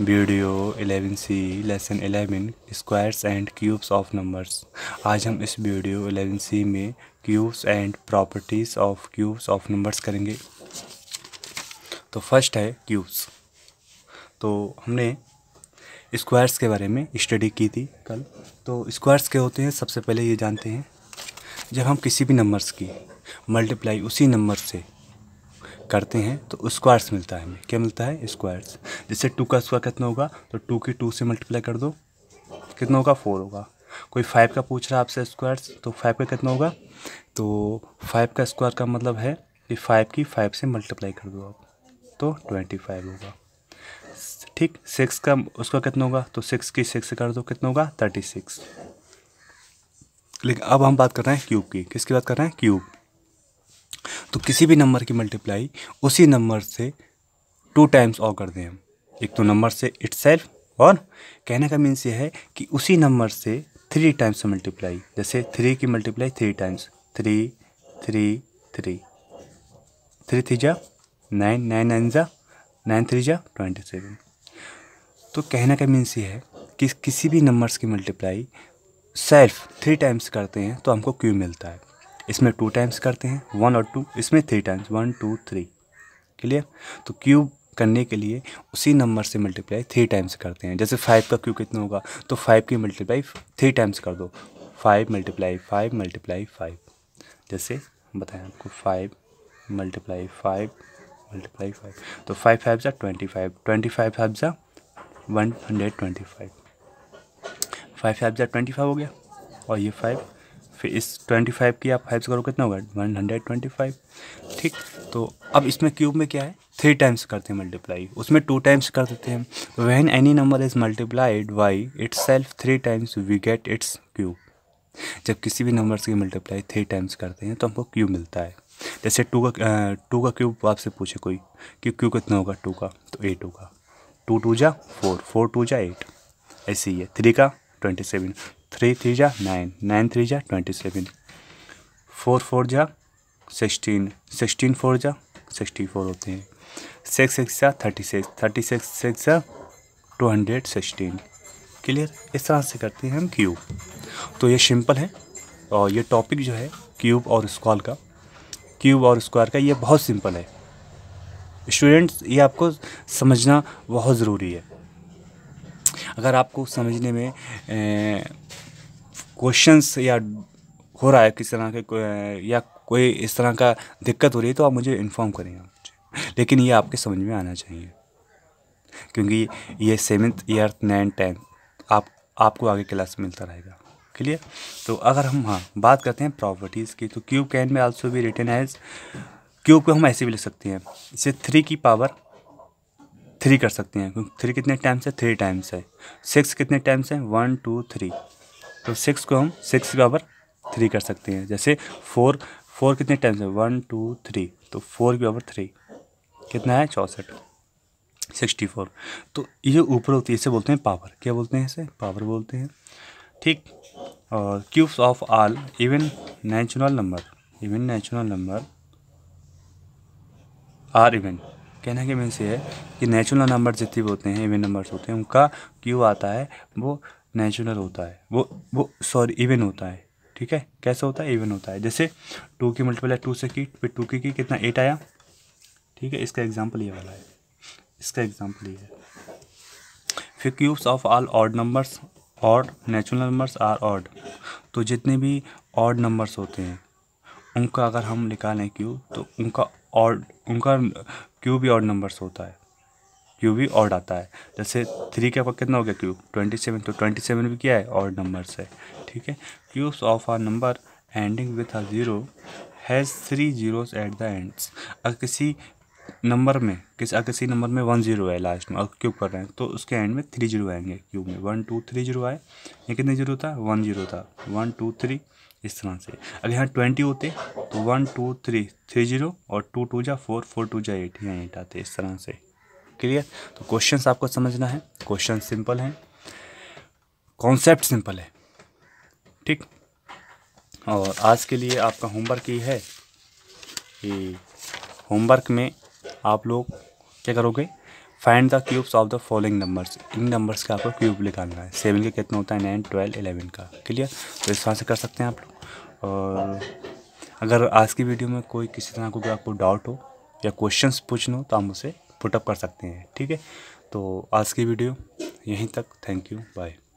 video 11 C lesson 11 squares and cubes of numbers आज हम इस वीडियो 11 सी में cubes and properties of cubes of numbers करेंगे तो फर्स्ट है क्यूब्स तो हमने स्क्वायर्स के बारे में स्टडी की थी कल तो स्क्वायर्स के होते हैं सबसे पहले ये जानते हैं जब हम किसी भी नंबर्स की मल्टीप्लाई उसी नंबर से करते हैं तो स्क्वायर्स मिलता है हमें क्या मिलता है स्क्वायर्स जैसे टू का स्क्वायर कितना होगा तो टू की टू से मल्टीप्लाई कर दो कितना होगा फोर होगा कोई फाइव का पूछ रहा है आपसे स्क्वायर्स तो फाइव का कितना होगा तो फाइव का स्क्वायर का मतलब है कि फाइव की फाइव से मल्टीप्लाई कर दो आप तो ट्वेंटी फाइव होगा ठीक सिक्स का उसका कितना होगा तो सिक्स की सिक्स कर दो कितना होगा थर्टी सिक्स लेकिन अब हम बात कर रहे हैं क्यूब की किसकी बात कर रहे हैं क्यूब तो किसी भी नंबर की मल्टीप्लाई उसी नंबर से टू टाइम्स और कर दें हम एक तो नंबर से इट और कहने का मीन्स ये है कि उसी नंबर से थ्री टाइम्स मल्टीप्लाई जैसे थ्री की multiply three times three three three three three जा नाइन नाइन नाइन जा नाइन थ्री जा ट्वेंटी सेवन तो कहने का मीन्स ये है कि किसी भी नंबर्स की मल्टीप्लाई सेल्फ थ्री टाइम्स करते हैं तो हमको क्यू मिलता है इसमें टू टाइम्स करते हैं वन और टू इसमें three times one two three clear तो क्यूब करने के लिए उसी नंबर से मल्टीप्लाई थ्री टाइम्स करते हैं जैसे फाइव का क्यूब कितना होगा तो फाइव की मल्टीप्लाई थ्री टाइम्स कर दो five multiply five multiply five जैसे बताएं आपको five multiply five multiply five तो फाइव फाइव ज़ा twenty five twenty five five ज़ा one hundred twenty five five five ज़ा ट्वेंटी फाइव हो गया और ये फाइव फिर इस ट्वेंटी फाइव की आप फाइव से करो कितना होगा वन हंड्रेड ट्वेंटी फाइव ठीक तो अब इसमें क्यूब में क्या है थ्री टाइम्स करते हैं मल्टीप्लाई उसमें टू टाइम्स कर देते हैं when any number is multiplied by itself three times we get its cube जब किसी भी नंबर से मल्टीप्लाई थ्री टाइम्स करते हैं तो हमको क्यूब मिलता है जैसे टू का टू का क्यूब आपसे पूछे कोई कि क्यूब कितना होगा टू का तो एट होगा टू टू जा फोर फोर टू जा एट ऐसे ही है थ्री का ट्वेंटी सेवन थ्री थ्री जा नाइन नाइन थ्री जा ट्वेंटी सेवन फोर फोर जा सिक्सटीन सिक्सटीन फोर जा सिक्सटी फोर होते हैं सिक्स सिक्स जा thirty six thirty six six जा टू हंड्रेड सिक्सटीन क्लियर इस तरह से करते हैं हम क्यूब तो ये सिंपल है और ये टॉपिक जो है क्यूब और स्क्वायर का क्यूब और स्क्वायर का ये बहुत सिंपल है स्टूडेंट्स ये आपको समझना बहुत ज़रूरी है अगर आपको समझने में क्वेश्चंस या हो रहा है किस तरह के या कोई इस तरह का दिक्कत हो रही है तो आप मुझे इन्फॉर्म करेंगे लेकिन ये आपके समझ में आना चाहिए क्योंकि ये सेवन्थ ईयर नाइन टेंथ आप आपको आगे क्लास मिलता रहेगा क्लियर तो अगर हम हाँ बात करते हैं प्रॉपर्टीज़ की तो क्यूब कैन में आल्सो भी रिटर्न हैज क्यूब को हम ऐसे भी लिख सकते हैं इसे थ्री की पावर थ्री कर सकते हैं क्योंकि थ्री कितने टाइम्स है थ्री टाइम्स है सिक्स कितने टाइम्स है वन टू थ्री तो सिक्स को हम सिक्स के पावर थ्री कर सकते हैं जैसे फोर फोर कितने टाइम्स है वन टू थ्री तो फोर के पावर थ्री कितना है चौंसठ सिक्सटी फोर तो ये ऊपर होती है इसे बोलते हैं पावर क्या बोलते हैं इसे पावर बोलते हैं ठीक और cubes of all even natural number even natural number are even कहने के मेन से है कि नेचुरल नंबर जितने भी होते हैं इवन नंबर्स होते हैं उनका क्यू आता है वो नेचुरल होता है वो वो सॉरी इवन होता है ठीक है कैसे होता है इवन होता है जैसे टू की मल्टीपल है टू से की फिर टू की की कितना एट आया ठीक है इसका एग्जाम्पल ये वाला है इसका एग्जाम्पल ये है फिर cubes of all odd numbers odd natural numbers are odd तो जितने भी ऑड नंबर्स होते हैं उनका अगर हम निकालें क्यूब तो उनका ऑड उनका क्यू भी ऑड नंबर होता है क्यू भी ऑड आता है जैसे थ्री के पास कितना हो गया क्यू ट्वेंटी सेवन तो ट्वेंटी सेवन भी क्या है ऑड नंबर है ठीक है cubes of are number ending with a zero has three zeros at the ends अगर किसी नंबर में किस अगर किसी नंबर में वन जीरो है लास्ट में अगर क्यूब कर रहे हैं तो उसके एंड में थ्री जीरो आएंगे क्यूब में वन टू थ्री जीरो आए ये कितने जीरो था वन जीरो था वन टू थ्री इस तरह से अगर यहाँ ट्वेंटी होते तो one two three three zero और टू टू जा फोर फोर टू जा एट यहाँ एट आते इस तरह से क्लियर तो क्वेश्चन आपको समझना है क्वेश्चन सिंपल हैं कॉन्सेप्ट सिंपल है ठीक और आज के लिए आपका होमवर्क ये है कि होमवर्क में आप लोग क्या करोगे find the cubes of the following numbers इन नंबर्स का आपको क्यूब निकालना है सेवन का कितना होता है नाइन ट्वेल्व एलेवन का क्लियर तो इस तरह से कर सकते हैं आप लोग और अगर आज की वीडियो में कोई किसी तरह को आपको डाउट हो या क्वेश्चन पूछना हो तो आप उसे पुटअप कर सकते हैं ठीक है तो आज की वीडियो यहीं तक थैंक यू बाय